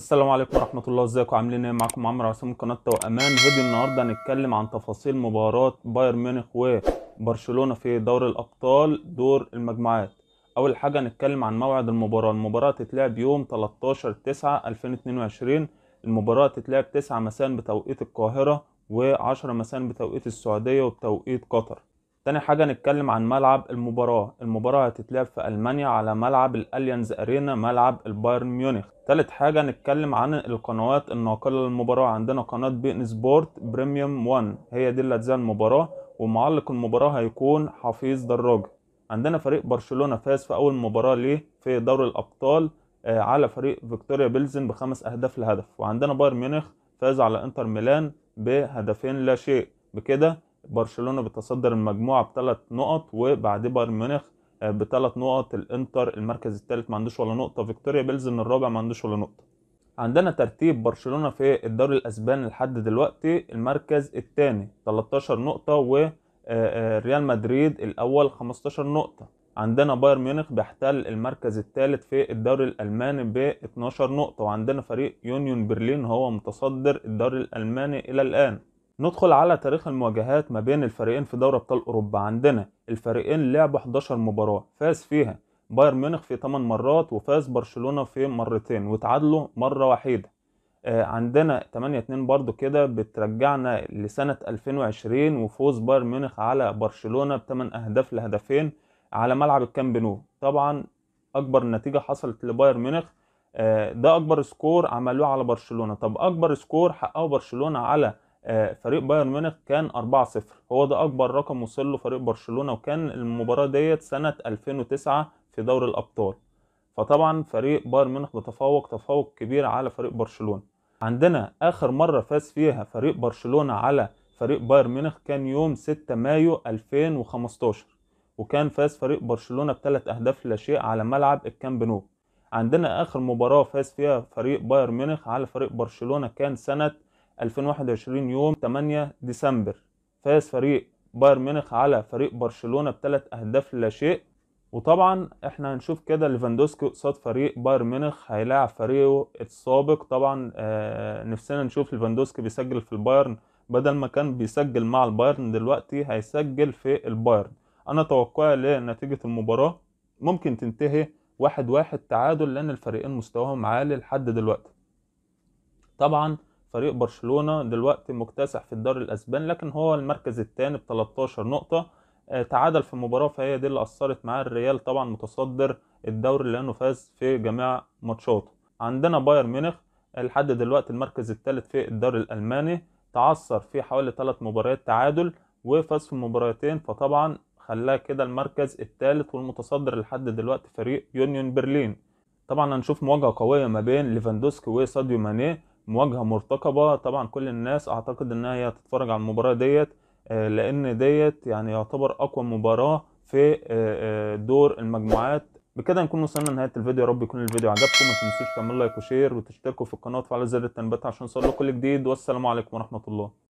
السلام عليكم ورحمه الله ازيكم عاملين ايه معاكم عمرو عصام قناه وامان فيديو النهارده هنتكلم عن تفاصيل مباراه بايرن ميونخ وبرشلونه في دوري الابطال دور المجموعات اول حاجه هنتكلم عن موعد المباراه المباراه تتلعب يوم 13 9 2022 المباراه تتلعب 9 مساء بتوقيت القاهره و10 مساء بتوقيت السعوديه وبتوقيت قطر تاني حاجة نتكلم عن ملعب المباراة المباراة هتتلعب في ألمانيا على ملعب الأليانز أرينا ملعب البايرن ميونخ تالت حاجة نتكلم عن القنوات الناقلة للمباراة عندنا قناة بين سبورت بريميوم 1 هي دي اللي هتذيع المباراة ومعلق المباراة هيكون حفيظ دراجة عندنا فريق برشلونة فاز في أول مباراة ليه في دوري الأبطال آه، على فريق فيكتوريا بيلزن بخمس أهداف لهدف وعندنا بايرن ميونخ فاز على انتر ميلان بهدفين لا شيء بكده برشلونه بتصدر المجموعه بثلاث نقط وبعديه بايرن ميونخ آه، بثلاث نقط الانتر المركز الثالث ما عندوش ولا نقطه فيكتوريا بيلزن الرابع ما عندوش ولا نقطه عندنا ترتيب برشلونه في الدوري الاسباني لحد دلوقتي المركز الثاني 13 نقطه و آه، آه، ريال مدريد الاول 15 نقطه عندنا بايرن ميونخ بيحتل المركز الثالث في الدوري الالماني ب 12 نقطه وعندنا فريق يونيون برلين هو متصدر الدوري الالماني الى الان ندخل على تاريخ المواجهات ما بين الفريقين في دوري ابطال اوروبا عندنا الفريقين لعبوا 11 مباراه فاز فيها بايرن ميونخ في 8 مرات وفاز برشلونه في مرتين وتعادلوا مره وحيده آه، عندنا 8 2 برضو كده بترجعنا لسنة 2020 وفوز بايرن ميونخ على برشلونة بثمان أهداف لهدفين على ملعب الكامب نو طبعا أكبر نتيجة حصلت لبايرن ميونخ آه، ده أكبر سكور عملوه على برشلونة طب أكبر سكور حققه برشلونة على آه، فريق بايرن ميونخ كان 4-0 هو ده اكبر رقم وصل له فريق برشلونه وكان المباراه ديت سنه 2009 في دوري الابطال فطبعا فريق بايرن ميونخ بتفوق تفوق كبير على فريق برشلونه عندنا اخر مره فاز فيها فريق برشلونه على فريق بايرن ميونخ كان يوم 6 مايو 2015 وكان فاز فريق برشلونه بثلاث اهداف لا شيء على ملعب الكامب نو عندنا اخر مباراه فاز فيها فريق بايرن ميونخ على فريق برشلونه كان سنه 2021 يوم 8 ديسمبر فاز فريق بايرن ميونخ على فريق برشلونه بثلاث اهداف لا شيء وطبعا احنا هنشوف كده ليفاندوسكي قصاد فريق بايرن ميونخ هيلاعب فريقه السابق طبعا آه نفسنا نشوف ليفاندوسكي بيسجل في البايرن بدل ما كان بيسجل مع البايرن دلوقتي هيسجل في البايرن انا توقعي لنتيجه المباراه ممكن تنتهي واحد واحد تعادل لان الفريقين مستواهم عالي لحد دلوقتي طبعا فريق برشلونة دلوقتي مكتسح في الدوري الأسباني لكن هو المركز الثاني ب 13 نقطة آه، تعادل في مباراة فهي دي اللي أثرت معاه الريال طبعا متصدر الدوري لأنه فاز في جميع ماتشاته عندنا بايرن ميونخ آه، لحد دلوقتي المركز الثالث في الدوري الألماني تعثر في حوالي ثلاث مباريات تعادل وفاز في مباراتين فطبعا خلاه كده المركز الثالث والمتصدر لحد دلوقتي فريق يونيون برلين طبعا هنشوف مواجهة قوية ما بين ليفاندوسكي وساديو ماني مواجهه مرتقبه طبعا كل الناس اعتقد انها هي هتتفرج على المباراه ديت آه، لان ديت يعني يعتبر اقوى مباراه في آه، آه، دور المجموعات بكده نكون وصلنا لنهايه الفيديو يا رب يكون الفيديو عجبكم ما تنسوش تعملوا لايك وشير وتشتركوا في القناه وتفعلوا زر التنبيهات عشان يوصلكم كل جديد والسلام عليكم ورحمه الله